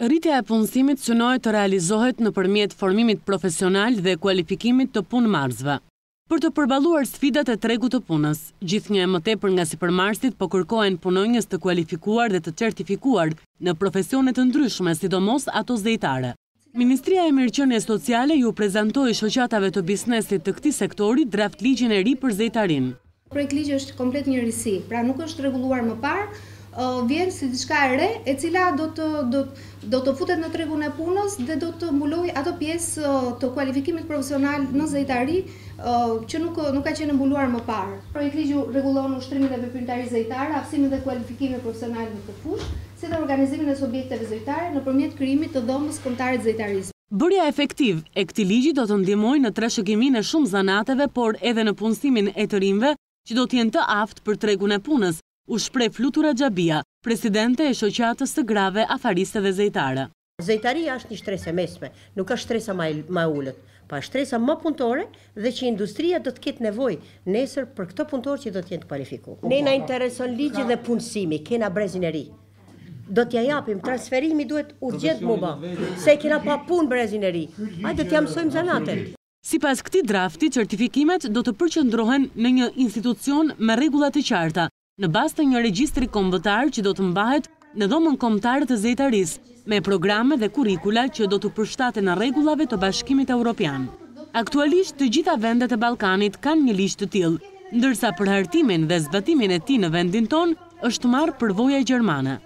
Rritja e punësimit së të realizohet në përmjet formimit profesional dhe kualifikimit të punë marzve. Për të përbaluar sfidat e tregu të punës, gjithë një e mëte për nga si për marzit po kërkojnë punojnës të kualifikuar dhe të certifikuar në profesionet të ndryshme, sidomos ato zdejtare. Ministria e Mirqënje Sociale ju prezentoj shëqatave të bisnesit të këti sektori draft ligjën e ri për zdejtarin. Projekt ligjë është komplet një rrisi, pra nuk është reguluar më parë, vjenë si të shka e re, e cila do të futet në tregun e punës dhe do të mbuloj ato pjesë të kualifikimit profesional në zëjtari që nuk ka qenë mbuluar më parë. Projekti Ligju regulonu shtrimit dhe përpintari zejtare, aksimit dhe kualifikimit profesional në të fush, si dhe organizimin dhe subjekteve zëjtare në përmjet kryimit të dhomës këmtarit zëjtarisë. Bërja efektiv e këti Ligji do të ndimoj në tre e shumë zanateve, por edhe në punësimin e të rinve që do t'jen të aftë për tregun e punës, u shprej flutura Gjabia, presidente e shoqatës të grave afariste dhe zejtare. Zejtaria është një shtresa mesme, nuk është shtresa ma ullët, pa shtresa ma punëtore dhe që industria do të kitë nevoj nesër për këto punëtore që do të jenë të kvalifiku. Ne na intereson ligjë dhe punësimi, kena brezin e ri. Do t'ja japim, transferimi duhet urgjet mu ba, se kena pa punë brezin e ri. Ajë do t'ja mësojmë zanatet. Si pas këti drafti, certifikimet do të përqëndrohen në një institucion me regullat të qarta, në bastë të një registri kombëtar që do të mbahet në dhomën kombëtarë të zetaris, me programe dhe kurikula që do të përshtate në regullave të bashkimit europian. Aktualisht të gjitha vendet e Balkanit kanë një lisht të tilë, ndërsa për hartimin dhe zbatimin e ti në vendin ton është marë përvoja i Gjermana.